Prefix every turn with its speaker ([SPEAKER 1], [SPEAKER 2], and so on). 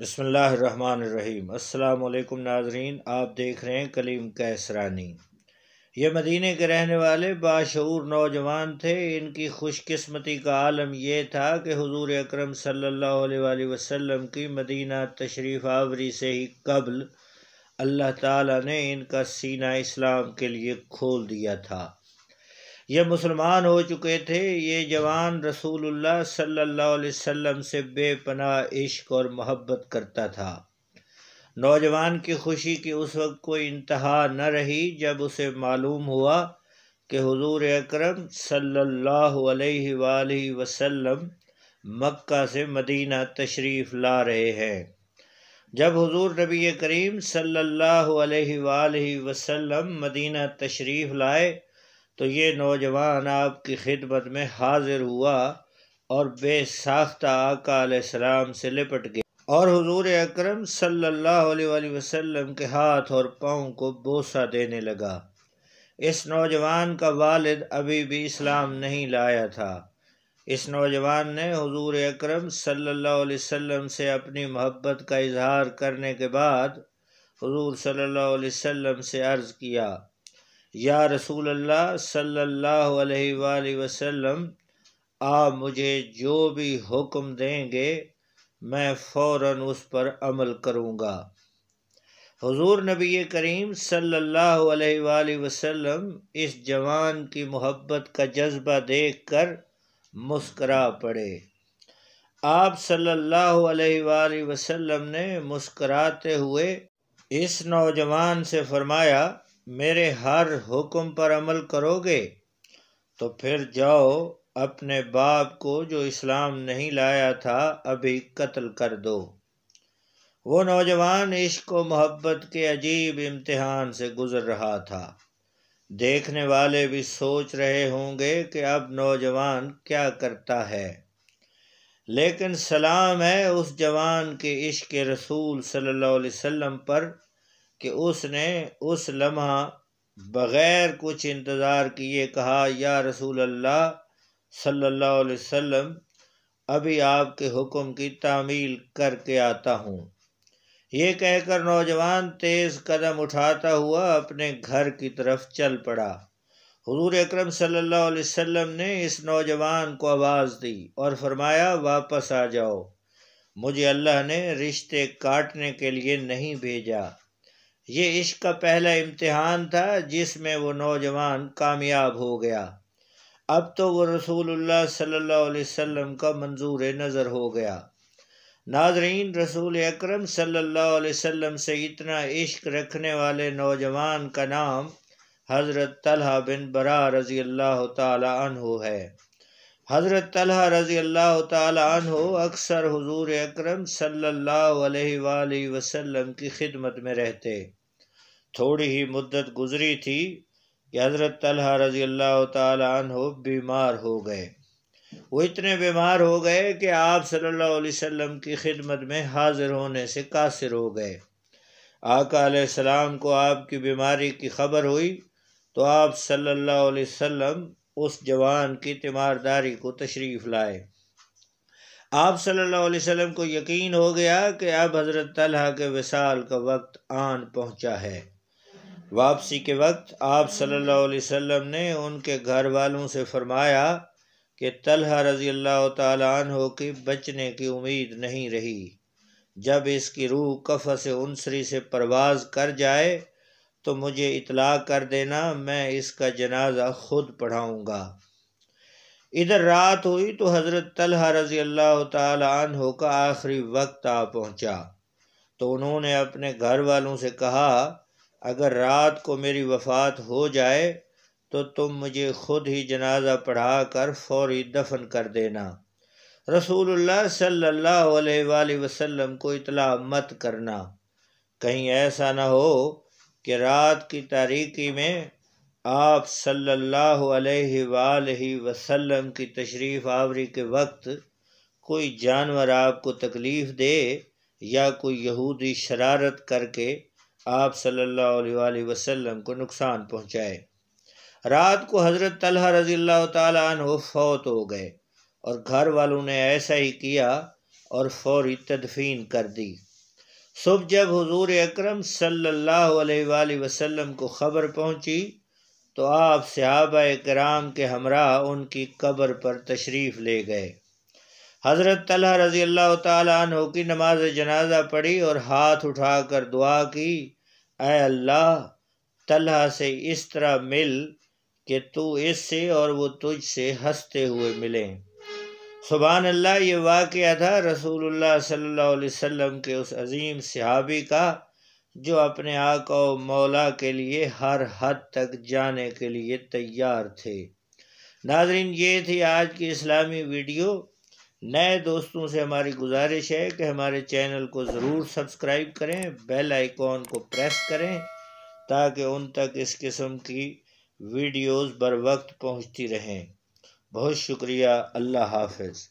[SPEAKER 1] बसमीम अल्लाम नाजरीन आप देख रहे हैं कलीम कैसरानी ये मदीने के रहने वाले बाशूर नौजवान थे इनकी खुशकस्मती का आलम यह था कि हजूर अक्रम सल्लल्लाहु अलैहि की मदीना तशरीफ़ आवरी से ही कबल अल्लाह ताली ने इनका सीना इस्लाम के लिए खोल दिया था ये मुसलमान हो चुके थे ये जवान रसूलुल्लाह सल्लल्लाहु अलैहि वसल्लम से बेपनाह इश्क और मोहब्बत करता था नौजवान की खुशी की उस वक्त कोई इंतहा न रही जब उसे मालूम हुआ कि हुजूर अकरम सल्लल्लाहु अलैहि वसल्लम मक्का से मदीना तशरीफ़ ला रहे हैं जब हुजूर नबी करीम सल्लल्लाहु अलैहि वसल्लम मदीना तशरीफ़ लाए तो ये नौजवान आपकी खिदमत में हाजिर हुआ और बेसाख्ता आका से लिपट गया और हुजूर अकरम सल्लल्लाहु अलैहि वसल्लम के हाथ और पाँव को बोसा देने लगा इस नौजवान का वालिद अभी भी इस्लाम नहीं लाया था इस नौजवान ने हुजूर अकरम सल्लल्लाहु अलैहि वसल्लम से अपनी मोहब्बत का इजहार करने के बाद हुजूर सल्लल्लाहु अलैहि वसल्लम से अर्ज़ किया या रसूल अल्लाह सल्लल्लाहु अलैहि वसल्लम आप मुझे जो भी हुक्म देंगे मैं फ़ौर उस पर अमल करूँगा हुजूर नबी करीम सल्लल्लाहु अलैहि वसल्लम इस जवान की मोहब्बत का जज्बा देख कर मुस्करा पड़े आप सल्लल्लाहु अलैहि वसल्लम ने मुस्कराते हुए इस नौजवान से फरमाया मेरे हर हुक्म पर अमल करोगे तो फिर जाओ अपने बाप को जो इस्लाम नहीं लाया था अभी कत्ल कर दो वो नौजवान इश्क व मोहब्बत के अजीब इम्तिहान से गुज़र रहा था देखने वाले भी सोच रहे होंगे कि अब नौजवान क्या करता है लेकिन सलाम है उस जवान के इश्क रसूल सल्लल्लाहु अलैहि वसल्लम पर कि उसने उस लम्हा बग़ैर कुछ इंतज़ार किए कहा या रसूल अल्लाह सल्लल्लाहु अलैहि वसल्लम अभी आपके हुक्म की तामील करके आता हूँ ये कहकर नौजवान तेज़ कदम उठाता हुआ अपने घर की तरफ चल पड़ा हुजूर अकरम सल्लल्लाहु अलैहि वसल्लम ने इस नौजवान को आवाज़ दी और फरमाया वापस आ जाओ मुझे अल्लाह ने रिश्ते काटने के लिए नहीं भेजा ये इश्क का पहला इम्तिहान था जिसमें वो नौजवान कामयाब हो गया अब तो वो रसूलुल्लाह सल्लल्लाहु अलैहि वसल्लम का मंजूर नज़र हो गया नाजरीन रसूल अकरम सल्लल्लाहु अलैहि वसल्लम से इतना इश्क रखने वाले नौजवान का नाम हज़रत तलहा बिन बरा रज़ी अल्लाह तहो है हज़रत तलहा रज़ी अल्लाह तहो अक्सर हुजूर अकरम सल्लल्लाहु अलैहि वसल्लम की खिदमत में रहते थोड़ी ही मुद्दत गुजरी थी कि हज़रत तलहा रजी अल्लाह हो बीमार हो गए वो इतने बीमार हो गए कि आप सल्लल्लाहु अलैहि वसल्लम की खिदमत में हाजिर होने से कासिर हो गए आका सलाम को आपकी बीमारी की खबर हुई तो आप सल्लल्लाहु अलैहि वसल्लम उस जवान की तीमारदारी को तशरीफ़ लाए आप सल्लल्लाहु अलैहि वसल्लम को यकीन हो गया कि अब हज़रत तलहा के विसाल का वक्त आन पहुंचा है वापसी के वक्त आप सल्लल्लाहु अलैहि वसल्लम ने उनके घर वालों से फरमाया कि तलहा रज़ी अल्लाह तहों के बचने की उम्मीद नहीं रही जब इसकी रूह कफ़ से उनसरी से परवाज़ कर जाए तो मुझे इतला कर देना मैं इसका जनाजा खुद पढ़ाऊँगा इधर रात हुई तो हज़रत तलहा रज़ी अल्लाह तहों का आखिरी वक्त आ पहुँचा तो उन्होंने अपने घर वालों से कहा अगर रात को मेरी वफ़ात हो जाए तो तुम मुझे खुद ही जनाजा पढ़ा कर फौरी दफन कर देना रसूलुल्लाह सल्लल्लाहु अलैहि वसल्लम को इतला मत करना कहीं ऐसा ना हो कि रात की तारीकी में आप सल्लल्लाहु अलैहि वसल्लम की तशरीफ़ आवरी के वक्त कोई जानवर आपको तकलीफ़ दे या कोई यहूदी शरारत करके आप सल्ला वसम को नुकसान पहुँचाए रात को हज़रत तलहा रजी अल्लाह तु फौत हो गए और घर वालों ने ऐसा ही किया और फौरी तदफीन कर दी सुबह जब हजूर अक्रम सल्ला अलैहि को ख़बर पहुँची तो आप सिब कराम के हमरा उनकी कब्र पर तशरीफ़ ले गए हज़रत तलहा रज़ी अल्लाह तु की नमाज जनाजा पढ़ी और हाथ उठाकर दुआ की अल्लाह तलहा से इस तरह मिल कि तू इससे और वो तुझसे हंसते हुए मिलें सुबहान अल्लाह ये वाक़ था रसूलुल्लाह सल्लल्लाहु अलैहि वसल्लम के उस अजीम सहाबी का जो अपने आक और मौला के लिए हर हद तक जाने के लिए तैयार थे नाजरीन ये थी आज की इस्लामी वीडियो नए दोस्तों से हमारी गुजारिश है कि हमारे चैनल को ज़रूर सब्सक्राइब करें बेल आइकॉन को प्रेस करें ताकि उन तक इस किस्म की वीडियोस बर वक्त पहुँचती रहें बहुत शुक्रिया अल्लाह हाफिज़